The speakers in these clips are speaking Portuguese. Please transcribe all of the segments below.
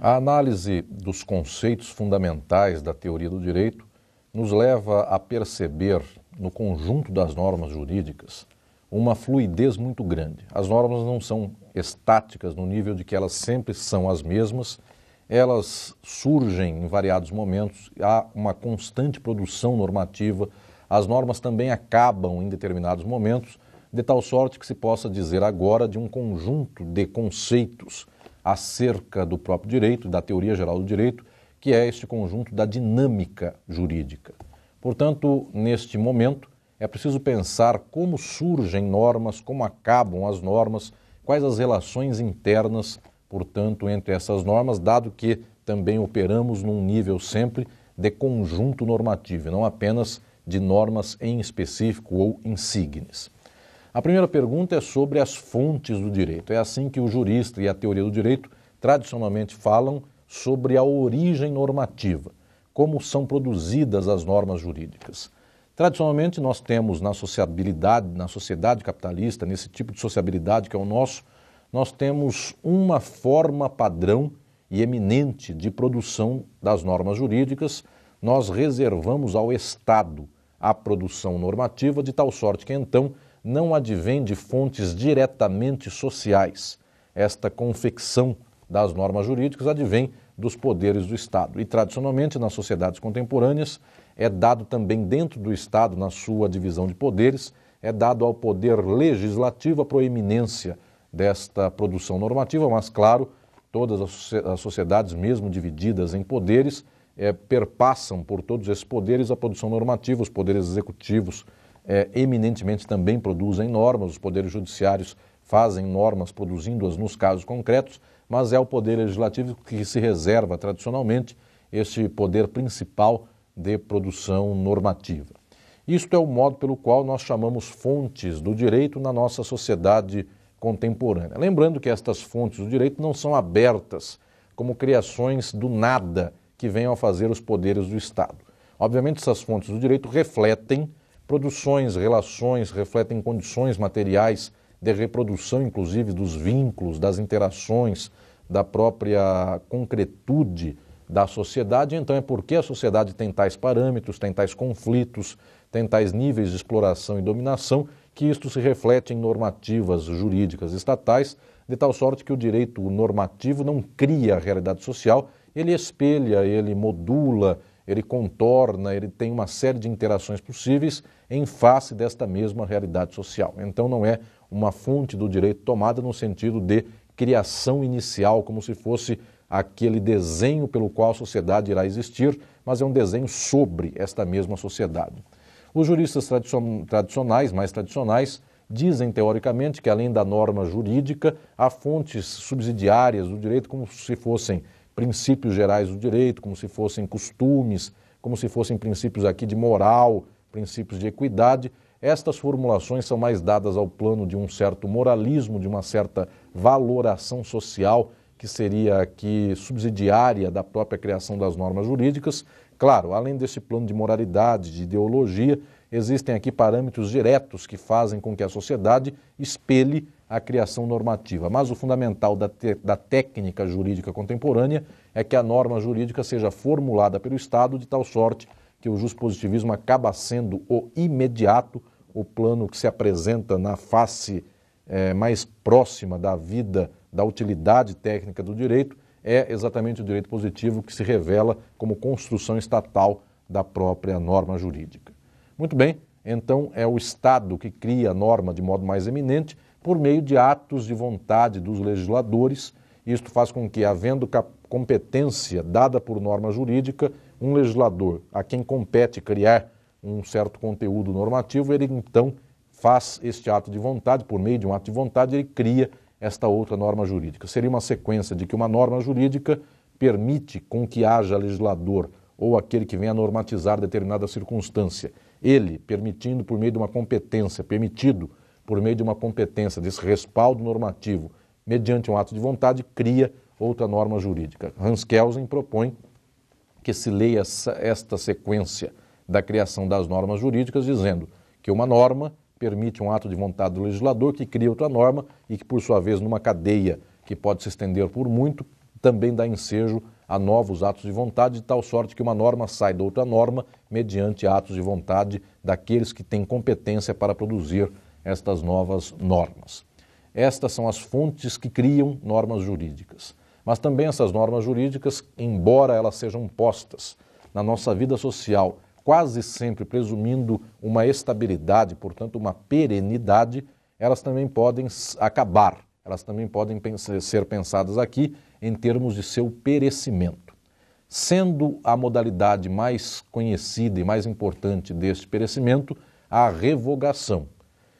A análise dos conceitos fundamentais da teoria do direito nos leva a perceber, no conjunto das normas jurídicas, uma fluidez muito grande. As normas não são estáticas no nível de que elas sempre são as mesmas, elas surgem em variados momentos, há uma constante produção normativa, as normas também acabam em determinados momentos, de tal sorte que se possa dizer agora de um conjunto de conceitos acerca do próprio direito, da teoria geral do direito, que é este conjunto da dinâmica jurídica. Portanto, neste momento, é preciso pensar como surgem normas, como acabam as normas, quais as relações internas, portanto, entre essas normas, dado que também operamos num nível sempre de conjunto normativo, não apenas de normas em específico ou insignes. A primeira pergunta é sobre as fontes do direito. É assim que o jurista e a teoria do direito tradicionalmente falam sobre a origem normativa, como são produzidas as normas jurídicas. Tradicionalmente, nós temos na sociabilidade, na sociedade capitalista, nesse tipo de sociabilidade que é o nosso, nós temos uma forma padrão e eminente de produção das normas jurídicas. Nós reservamos ao Estado a produção normativa, de tal sorte que então não advém de fontes diretamente sociais. Esta confecção das normas jurídicas advém dos poderes do Estado. E, tradicionalmente, nas sociedades contemporâneas, é dado também dentro do Estado, na sua divisão de poderes, é dado ao poder legislativo a proeminência desta produção normativa, mas, claro, todas as sociedades, mesmo divididas em poderes, é, perpassam por todos esses poderes a produção normativa, os poderes executivos, é, eminentemente também produzem normas, os poderes judiciários fazem normas produzindo-as nos casos concretos, mas é o poder legislativo que se reserva tradicionalmente este poder principal de produção normativa. Isto é o modo pelo qual nós chamamos fontes do direito na nossa sociedade contemporânea. Lembrando que estas fontes do direito não são abertas como criações do nada que venham a fazer os poderes do Estado. Obviamente, essas fontes do direito refletem Produções, relações refletem condições materiais de reprodução, inclusive, dos vínculos, das interações, da própria concretude da sociedade. Então, é porque a sociedade tem tais parâmetros, tem tais conflitos, tem tais níveis de exploração e dominação, que isto se reflete em normativas jurídicas estatais, de tal sorte que o direito normativo não cria a realidade social, ele espelha, ele modula, ele contorna, ele tem uma série de interações possíveis em face desta mesma realidade social. Então não é uma fonte do direito tomada no sentido de criação inicial, como se fosse aquele desenho pelo qual a sociedade irá existir, mas é um desenho sobre esta mesma sociedade. Os juristas tradicionais, mais tradicionais, dizem teoricamente que além da norma jurídica, há fontes subsidiárias do direito como se fossem princípios gerais do direito, como se fossem costumes, como se fossem princípios aqui de moral, princípios de equidade, estas formulações são mais dadas ao plano de um certo moralismo, de uma certa valoração social, que seria aqui subsidiária da própria criação das normas jurídicas. Claro, além desse plano de moralidade, de ideologia, existem aqui parâmetros diretos que fazem com que a sociedade espelhe a criação normativa. Mas o fundamental da, da, técnica jurídica contemporânea é que a norma jurídica seja formulada pelo Estado de tal sorte que o positivismo acaba sendo o imediato, o plano que se apresenta na face é, mais próxima da vida, da utilidade técnica do direito, é exatamente o direito positivo que se revela como construção estatal da própria norma jurídica. Muito bem, então é o Estado que cria a norma de modo mais eminente por meio de atos de vontade dos legisladores. Isto faz com que, havendo competência dada por norma jurídica, um legislador a quem compete criar um certo conteúdo normativo, ele então faz este ato de vontade, por meio de um ato de vontade, ele cria esta outra norma jurídica. Seria uma sequência de que uma norma jurídica permite com que haja legislador ou aquele que venha normatizar determinada circunstância. Ele, permitindo por meio de uma competência, permitido por meio de uma competência, desse respaldo normativo, mediante um ato de vontade, cria outra norma jurídica. Hans Kelsen propõe que se leia essa, esta sequência da criação das normas jurídicas, dizendo que uma norma permite um ato de vontade do legislador que cria outra norma e que, por sua vez, numa cadeia que pode se estender por muito, também dá ensejo a novos atos de vontade, de tal sorte que uma norma sai da outra norma mediante atos de vontade daqueles que têm competência para produzir estas novas normas. Estas são as fontes que criam normas jurídicas. Mas também essas normas jurídicas, embora elas sejam postas na nossa vida social, quase sempre presumindo uma estabilidade, portanto, uma perenidade, elas também podem acabar, elas também podem ser pensadas aqui em termos de seu perecimento. Sendo a modalidade mais conhecida e mais importante deste perecimento a revogação.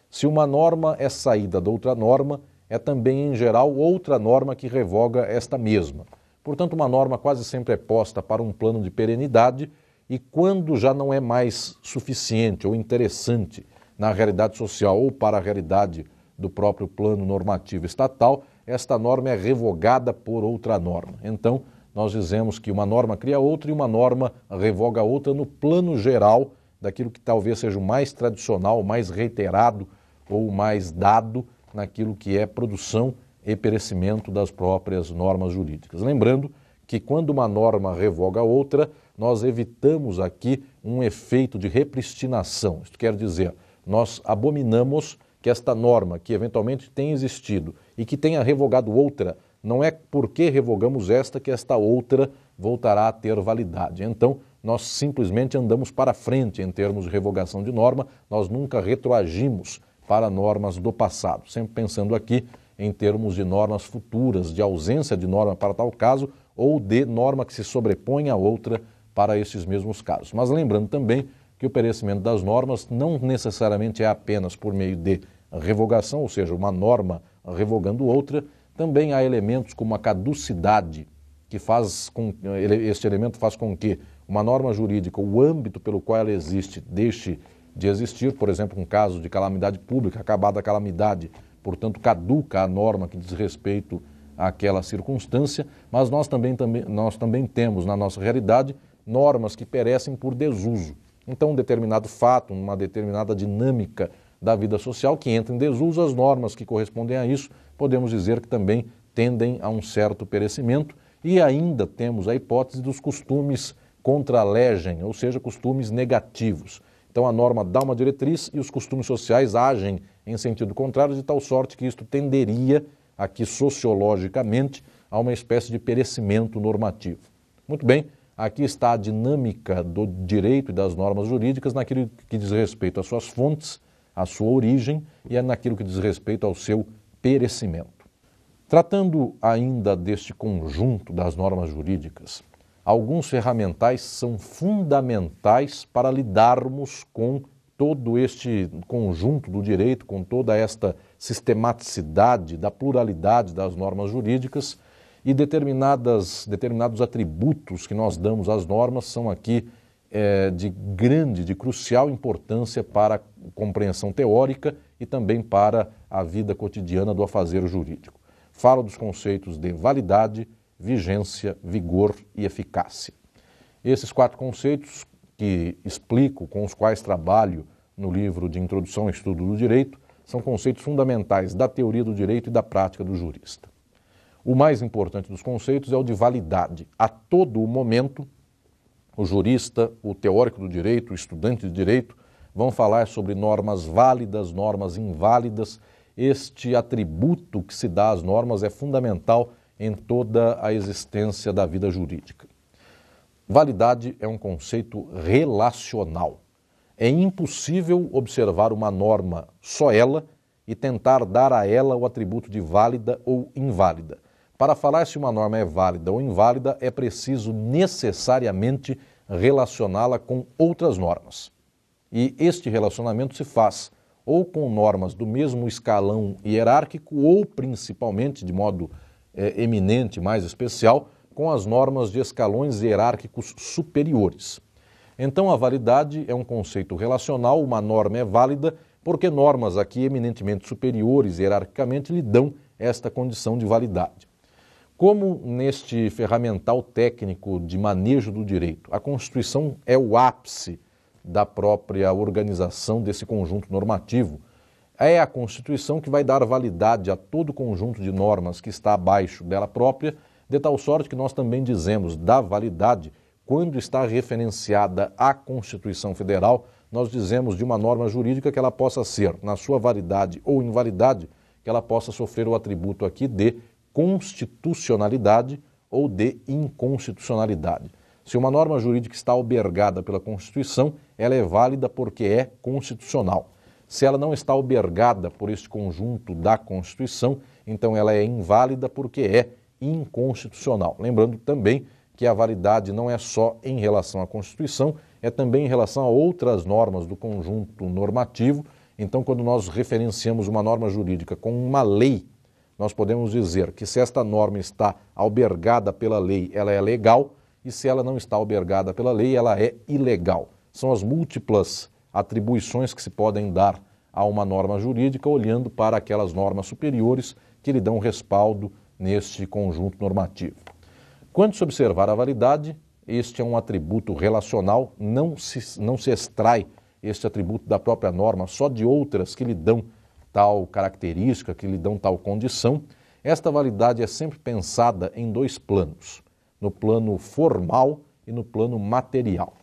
Se uma norma é saída de outra norma, é também, em geral, outra norma que revoga esta mesma. Portanto, uma norma quase sempre é posta para um plano de perenidade e, quando já não é mais suficiente ou interessante na realidade social ou para a realidade do próprio plano normativo estatal, esta norma é revogada por outra norma. Então, nós dizemos que uma norma cria outra e uma norma revoga outra no plano geral daquilo que talvez seja o mais tradicional, o mais reiterado ou o mais dado naquilo que é produção e perecimento das próprias normas jurídicas. Lembrando que quando uma norma revoga outra, nós evitamos aqui um efeito de repristinação. Isto quer dizer, nós abominamos que esta norma, que eventualmente tenha existido e que tenha revogado outra, não é porque revogamos esta que esta outra voltará a ter validade. Então, nós simplesmente andamos para frente em termos de revogação de norma, nós nunca retroagimos para normas do passado, sempre pensando aqui em termos de normas futuras, de ausência de norma para tal caso ou de norma que se sobrepõe a outra para esses mesmos casos. Mas lembrando também que o perecimento das normas não necessariamente é apenas por meio de revogação, ou seja, uma norma revogando outra, também há elementos como a caducidade, que faz com eh, este elemento faz com que uma norma jurídica, o âmbito pelo qual ela existe, deixe de existir, por exemplo, um caso de calamidade pública, acabada a calamidade, portanto, caduca a norma que diz respeito àquela circunstância, mas nós também, também, nós também temos na nossa realidade normas que perecem por desuso. Então, um determinado fato, uma determinada dinâmica da vida social que entra em desuso, as normas que correspondem a isso, podemos dizer que também tendem a um certo perecimento. E ainda temos a hipótese dos costumes contra legem, ou seja, costumes negativos. Então a norma dá uma diretriz e os costumes sociais agem em sentido contrário, de tal sorte que isto tenderia, aqui sociologicamente, a uma espécie de perecimento normativo. Muito bem, aqui está a dinâmica do direito e das normas jurídicas naquilo que diz respeito às suas fontes, à sua origem e naquilo que diz respeito ao seu perecimento. Tratando ainda deste conjunto das normas jurídicas, alguns ferramentais são fundamentais para lidarmos com todo este conjunto do direito, com toda esta sistematicidade da pluralidade das normas jurídicas e determinadas, determinados atributos que nós damos às normas são aqui é, de grande, de crucial importância para a compreensão teórica e também para a vida cotidiana do afazer jurídico. Falo dos conceitos de validade, vigência, vigor e eficácia. Esses quatro conceitos que explico, com os quais trabalho no livro de Introdução ao Estudo do Direito, são conceitos fundamentais da teoria do direito e da prática do jurista. O mais importante dos conceitos é o de validade. A todo momento, o jurista, o teórico do direito, o estudante de direito, vão falar sobre normas válidas, normas inválidas. Este atributo que se dá às normas é fundamental em toda a existência da vida jurídica. Validade é um conceito relacional. É impossível observar uma norma só ela e tentar dar a ela o atributo de válida ou inválida. Para falar se uma norma é válida ou inválida, é preciso necessariamente relacioná-la com outras normas. E este relacionamento se faz ou com normas do mesmo escalão hierárquico ou, principalmente, de modo é, eminente, mais especial, com as normas de escalões hierárquicos superiores. Então, a validade é um conceito relacional, uma norma é válida, porque normas aqui eminentemente superiores hierarquicamente lhe dão esta condição de validade. Como neste ferramental técnico de manejo do direito, a Constituição é o ápice da própria organização desse conjunto normativo, é a Constituição que vai dar validade a todo o conjunto de normas que está abaixo dela própria, de tal sorte que nós também dizemos da validade quando está referenciada à Constituição Federal, nós dizemos de uma norma jurídica que ela possa ser, na sua validade ou invalidade, que ela possa sofrer o atributo aqui de constitucionalidade ou de inconstitucionalidade. Se uma norma jurídica está albergada pela Constituição, ela é válida porque é constitucional. Se ela não está albergada por este conjunto da Constituição, então ela é inválida porque é inconstitucional. Lembrando também que a validade não é só em relação à Constituição, é também em relação a outras normas do conjunto normativo. Então, quando nós referenciamos uma norma jurídica com uma lei, nós podemos dizer que se esta norma está albergada pela lei, ela é legal, e se ela não está albergada pela lei, ela é ilegal. São as múltiplas atribuições que se podem dar a uma norma jurídica, olhando para aquelas normas superiores que lhe dão respaldo neste conjunto normativo. Quando se observar a validade, este é um atributo relacional, não se, não se extrai este atributo da própria norma, só de outras que lhe dão tal característica, que lhe dão tal condição. Esta validade é sempre pensada em dois planos, no plano formal e no plano material.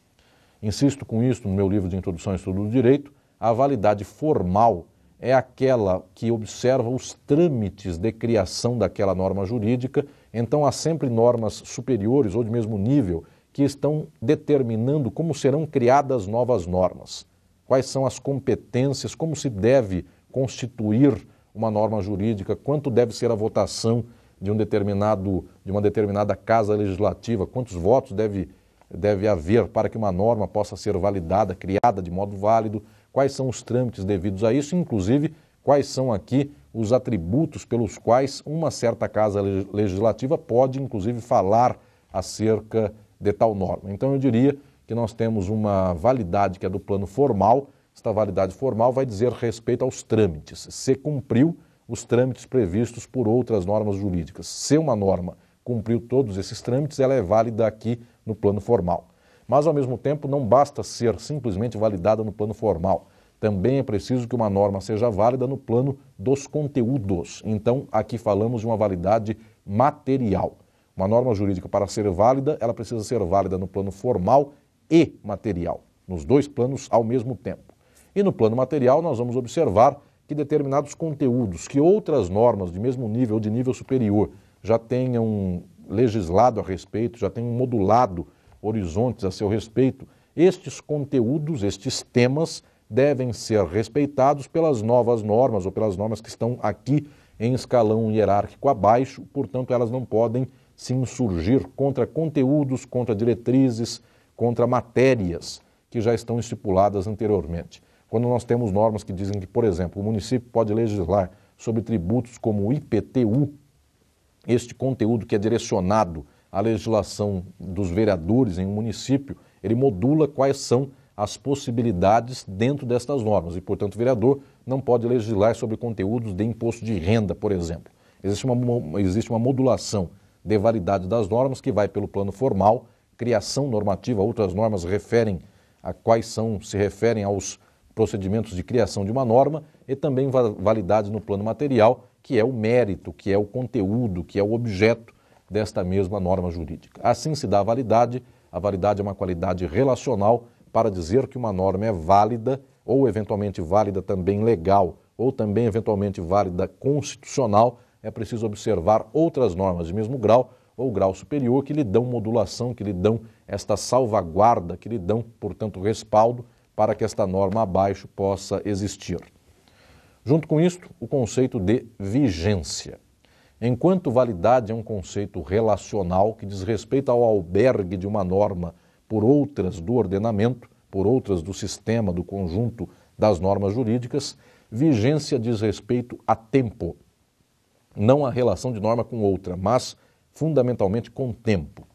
Insisto com isso no meu livro de Introdução ao Estudo do Direito, a validade formal é aquela que observa os trâmites de criação daquela norma jurídica, então há sempre normas superiores ou de mesmo nível que estão determinando como serão criadas novas normas, quais são as competências, como se deve constituir uma norma jurídica, quanto deve ser a votação de um determinado de uma determinada casa legislativa, quantos votos deve deve haver para que uma norma possa ser validada, criada de modo válido, quais são os trâmites devidos a isso, inclusive quais são aqui os atributos pelos quais uma certa casa legislativa pode, inclusive, falar acerca de tal norma. Então, eu diria que nós temos uma validade que é do plano formal, esta validade formal vai dizer respeito aos trâmites, se cumpriu os trâmites previstos por outras normas jurídicas. Se uma norma cumpriu todos esses trâmites, ela é válida aqui no plano formal. Mas, ao mesmo tempo, não basta ser simplesmente validada no plano formal. Também é preciso que uma norma seja válida no plano dos conteúdos. Então, aqui falamos de uma validade material. Uma norma jurídica, para ser válida, ela precisa ser válida no plano formal e material, nos dois planos ao mesmo tempo. E no plano material, nós vamos observar que determinados conteúdos que outras normas de mesmo nível ou de nível superior já tenham legislado a respeito, já tenham modulado horizontes a seu respeito. Estes conteúdos, estes temas, devem ser respeitados pelas novas normas ou pelas normas que estão aqui em escalão hierárquico abaixo, portanto, elas não podem se insurgir contra conteúdos, contra diretrizes, contra matérias que já estão estipuladas anteriormente. Quando nós temos normas que dizem que, por exemplo, o município pode legislar sobre tributos como o IPTU, este conteúdo que é direcionado à legislação dos vereadores em um município, ele modula quais são as possibilidades dentro destas normas. E, portanto, o vereador não pode legislar sobre conteúdos de imposto de renda, por exemplo. Existe uma, existe uma modulação de validade das normas que vai pelo plano formal, criação normativa, outras normas referem a quais são, se referem aos procedimentos de criação de uma norma e também validade no plano material, que é o mérito, que é o conteúdo, que é o objeto desta mesma norma jurídica. Assim se dá a validade. A validade é uma qualidade relacional para dizer que uma norma é válida ou eventualmente válida também legal ou também eventualmente válida constitucional, é preciso observar outras normas de mesmo grau ou grau superior que lhe dão modulação, que lhe dão esta salvaguarda, que lhe dão, portanto, respaldo para que esta norma abaixo possa existir. Junto com isto, o conceito de vigência. Enquanto validade é um conceito relacional que diz respeito ao albergue de uma norma por outras do ordenamento, por outras do sistema, do conjunto das normas jurídicas, vigência diz respeito a tempo, não a relação de norma com outra, mas fundamentalmente com tempo.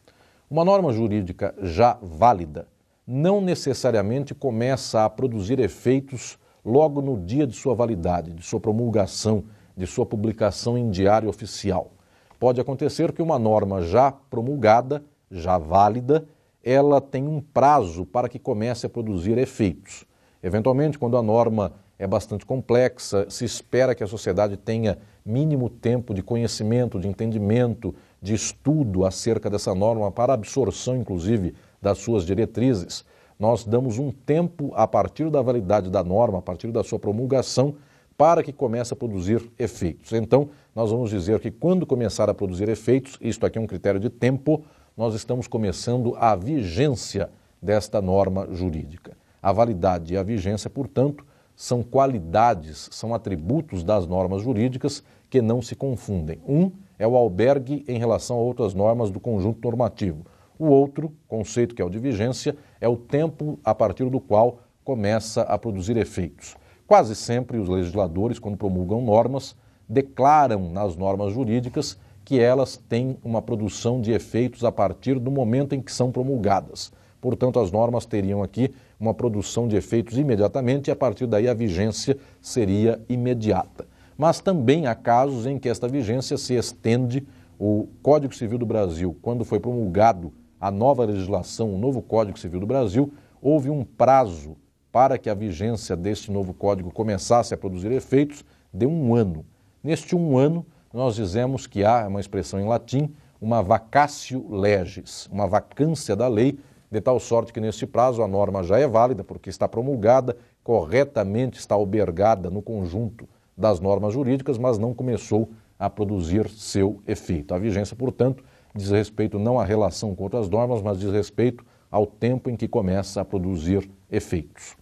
Uma norma jurídica já válida não necessariamente começa a produzir efeitos logo no dia de sua validade, de sua promulgação, de sua publicação em diário oficial. Pode acontecer que uma norma já promulgada, já válida, ela tem um prazo para que comece a produzir efeitos. Eventualmente, quando a norma é bastante complexa, se espera que a sociedade tenha mínimo tempo de conhecimento, de entendimento, de estudo acerca dessa norma para absorção, inclusive, das suas diretrizes nós damos um tempo a partir da validade da norma, a partir da sua promulgação, para que comece a produzir efeitos. Então, nós vamos dizer que quando começar a produzir efeitos, isto aqui é um critério de tempo, nós estamos começando a vigência desta norma jurídica. A validade e a vigência, portanto, são qualidades, são atributos das normas jurídicas que não se confundem. Um é o albergue em relação a outras normas do conjunto normativo. O outro conceito, que é o de vigência, é o tempo a partir do qual começa a produzir efeitos. Quase sempre os legisladores, quando promulgam normas, declaram nas normas jurídicas que elas têm uma produção de efeitos a partir do momento em que são promulgadas. Portanto, as normas teriam aqui uma produção de efeitos imediatamente e a partir daí a vigência seria imediata. Mas também há casos em que esta vigência se estende. O Código Civil do Brasil, quando foi promulgado a nova legislação, o novo Código Civil do Brasil, houve um prazo para que a vigência deste novo código começasse a produzir efeitos de um ano. Neste um ano, nós dizemos que há, é uma expressão em latim, uma vacatio legis, uma vacância da lei, de tal sorte que neste prazo a norma já é válida, porque está promulgada, corretamente está albergada no conjunto das normas jurídicas, mas não começou a produzir seu efeito. A vigência, portanto, diz respeito não à relação com outras normas, mas diz respeito ao tempo em que começa a produzir efeitos.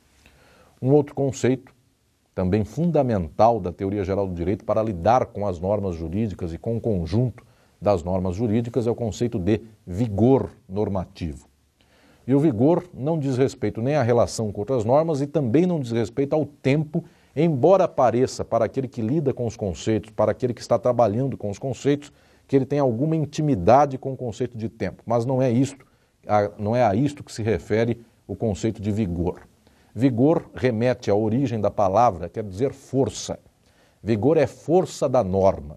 Um outro conceito, também fundamental da teoria geral do direito para lidar com as normas jurídicas e com o conjunto das normas jurídicas, é o conceito de vigor normativo. E o vigor não diz respeito nem à relação com outras normas e também não diz respeito ao tempo, embora pareça para aquele que lida com os conceitos, para aquele que está trabalhando com os conceitos, que ele tem alguma intimidade com o conceito de tempo, mas não é isto, não é a isto que se refere o conceito de vigor. Vigor remete à origem da palavra, quer dizer força. Vigor é força da norma.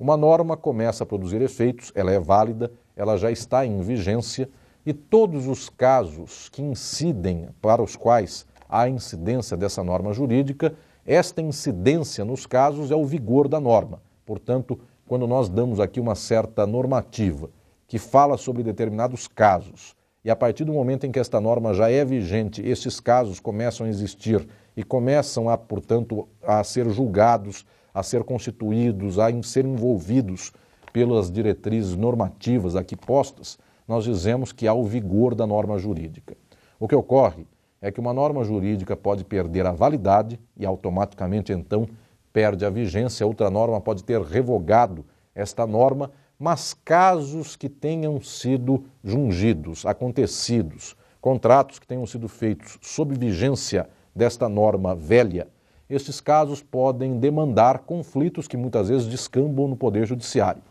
Uma norma começa a produzir efeitos, ela é válida, ela já está em vigência e todos os casos que incidem, para os quais há incidência dessa norma jurídica, esta incidência nos casos é o vigor da norma. Portanto, quando nós damos aqui uma certa normativa que fala sobre determinados casos, e a partir do momento em que esta norma já é vigente, esses casos começam a existir e começam a, portanto, a ser julgados, a ser constituídos, a ser envolvidos pelas diretrizes normativas aqui postas, nós dizemos que há o vigor da norma jurídica. O que ocorre é que uma norma jurídica pode perder a validade e automaticamente então perde a vigência, outra norma pode ter revogado esta norma, mas casos que tenham sido jungidos, acontecidos, contratos que tenham sido feitos sob vigência desta norma velha, estes casos podem demandar conflitos que muitas vezes descambam no Poder Judiciário.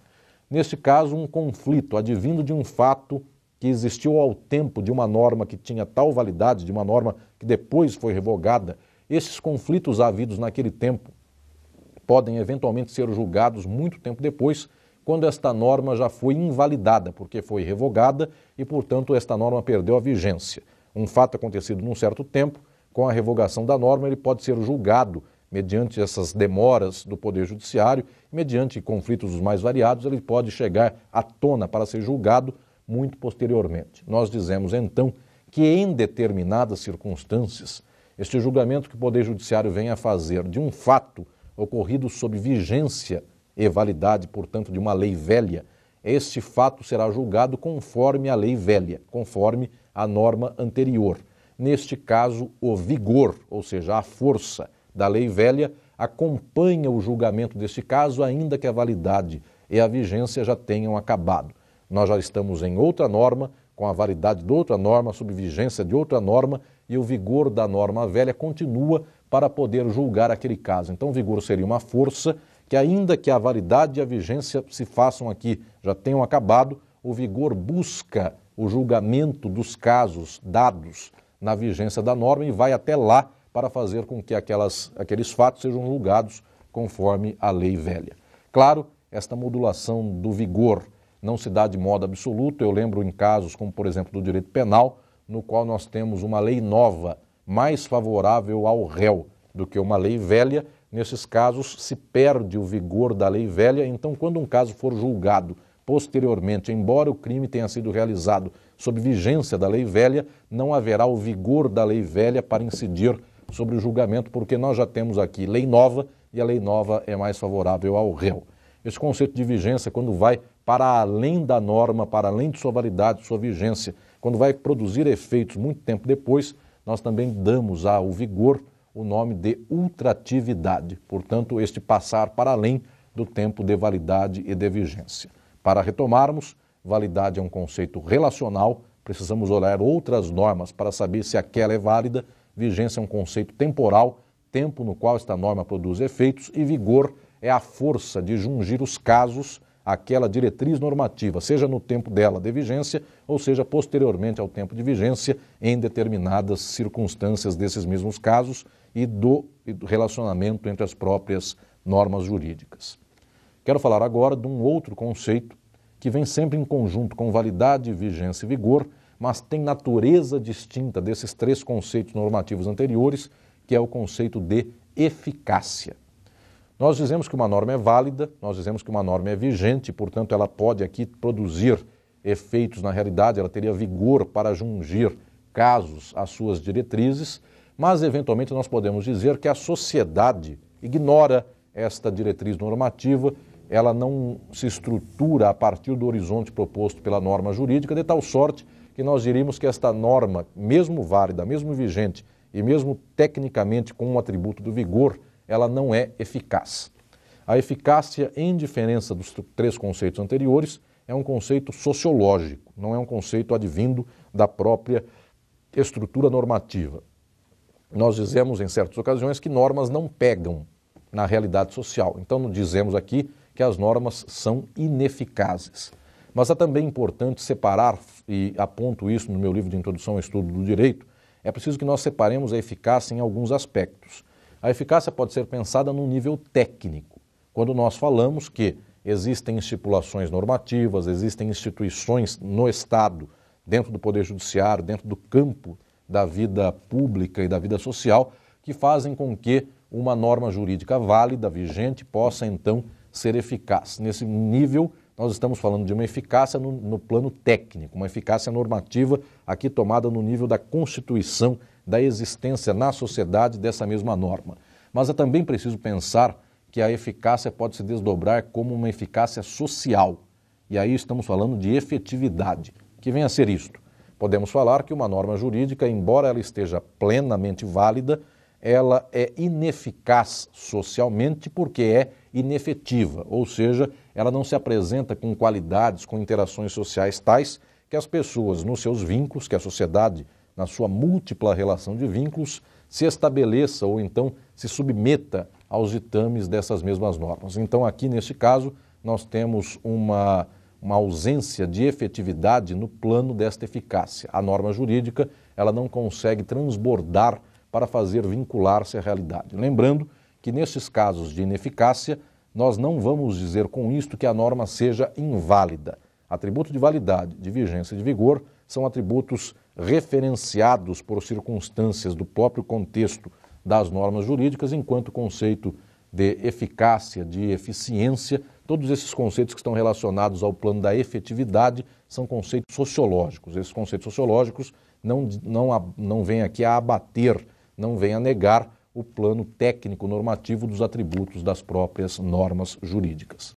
Neste caso, um conflito advindo de um fato que existiu ao tempo de uma norma que tinha tal validade, de uma norma que depois foi revogada, esses conflitos havidos naquele tempo podem eventualmente ser julgados muito tempo depois, quando esta norma já foi invalidada, porque foi revogada e, portanto, esta norma perdeu a vigência. Um fato acontecido num certo tempo, com a revogação da norma, ele pode ser julgado mediante essas demoras do Poder Judiciário, mediante conflitos os mais variados, ele pode chegar à tona para ser julgado muito posteriormente. Nós dizemos então que em determinadas circunstâncias, este julgamento que o Poder Judiciário vem a fazer de um fato ocorrido sob vigência e validade, portanto, de uma lei velha, este fato será julgado conforme a lei velha, conforme a norma anterior. Neste caso, o vigor, ou seja, a força da lei velha, acompanha o julgamento deste caso, ainda que a validade e a vigência já tenham acabado. Nós já estamos em outra norma, com a validade de outra norma, sob vigência de outra norma, e o vigor da norma velha continua para poder julgar aquele caso. Então, o vigor seria uma força que, ainda que a validade e a vigência se façam aqui, já tenham acabado, o vigor busca o julgamento dos casos dados na vigência da norma e vai até lá para fazer com que aquelas, aqueles fatos sejam julgados conforme a lei velha. Claro, esta modulação do vigor não se dá de modo absoluto. Eu lembro em casos como, por exemplo, do direito penal, no qual nós temos uma lei nova mais favorável ao réu do que uma lei velha. Nesses casos, se perde o vigor da lei velha, então, quando um caso for julgado posteriormente, embora o crime tenha sido realizado sob vigência da lei velha, não haverá o vigor da lei velha para incidir sobre o julgamento, porque nós já temos aqui lei nova e a lei nova é mais favorável ao réu. Esse conceito de vigência, quando vai para além da norma, para além de sua validade, sua vigência, quando vai produzir efeitos muito tempo depois, nós também damos ao vigor o nome de ultratividade, portanto, este passar para além do tempo de validade e de vigência. Para retomarmos, validade é um conceito relacional, precisamos olhar outras normas para saber se aquela é válida, vigência é um conceito temporal, tempo no qual esta norma produz efeitos, e vigor é a força de jungir os casos aquela diretriz normativa, seja no tempo dela de vigência, ou seja posteriormente ao tempo de vigência, em determinadas circunstâncias desses mesmos casos e do, relacionamento entre as próprias normas jurídicas. Quero falar agora de um outro conceito que vem sempre em conjunto com validade, vigência e vigor, mas tem natureza distinta desses três conceitos normativos anteriores, que é o conceito de eficácia. Nós dizemos que uma norma é válida, nós dizemos que uma norma é vigente, portanto, ela pode aqui produzir efeitos na realidade, ela teria vigor para jungir casos às suas diretrizes, mas eventualmente nós podemos dizer que a sociedade ignora esta diretriz normativa, ela não se estrutura a partir do horizonte proposto pela norma jurídica, de tal sorte que nós diríamos que esta norma, mesmo válida, mesmo vigente e mesmo tecnicamente com um atributo do vigor, ela não é eficaz. A eficácia, em diferença dos três conceitos anteriores, é um conceito sociológico, não é um conceito advindo da própria estrutura normativa. Nós dizemos em certas ocasiões que normas não pegam na realidade social. Então, dizemos aqui que as normas são ineficazes. Mas é também importante separar, e aponto isso no meu livro de introdução ao estudo do direito, é preciso que nós separemos a eficácia em alguns aspectos. A eficácia pode ser pensada num nível técnico, quando nós falamos que existem estipulações normativas, existem instituições no Estado, dentro do Poder Judiciário, dentro do campo da vida pública e da vida social, que fazem com que uma norma jurídica válida, vigente, possa então ser eficaz. Nesse nível, nós estamos falando de uma eficácia no, no plano técnico, uma eficácia normativa aqui tomada no nível da Constituição da existência na sociedade dessa mesma norma. Mas é também preciso pensar que a eficácia pode se desdobrar como uma eficácia social. E aí estamos falando de efetividade, que vem a ser isto. Podemos falar que uma norma jurídica, embora ela esteja plenamente válida, ela é ineficaz socialmente porque é inefetiva, ou seja, ela não se apresenta com qualidades, com interações sociais tais que as pessoas, nos seus vínculos que a sociedade na sua múltipla relação de vínculos, se estabeleça ou então se submeta aos ditames dessas mesmas normas. Então, aqui neste caso, nós temos uma, uma ausência de efetividade no plano desta eficácia. A norma jurídica ela não consegue transbordar para fazer vincular-se à realidade. Lembrando que nestes casos de ineficácia, nós não vamos dizer com isto que a norma seja inválida. Atributo de validade, de vigência e de vigor são atributos referenciados por circunstâncias do próprio contexto das normas jurídicas, enquanto conceito de eficácia, de eficiência, todos esses conceitos que estão relacionados ao plano da efetividade são conceitos sociológicos. Esses conceitos sociológicos não, não, não vêm aqui a abater, não vêm a negar o plano técnico normativo dos atributos das próprias normas jurídicas.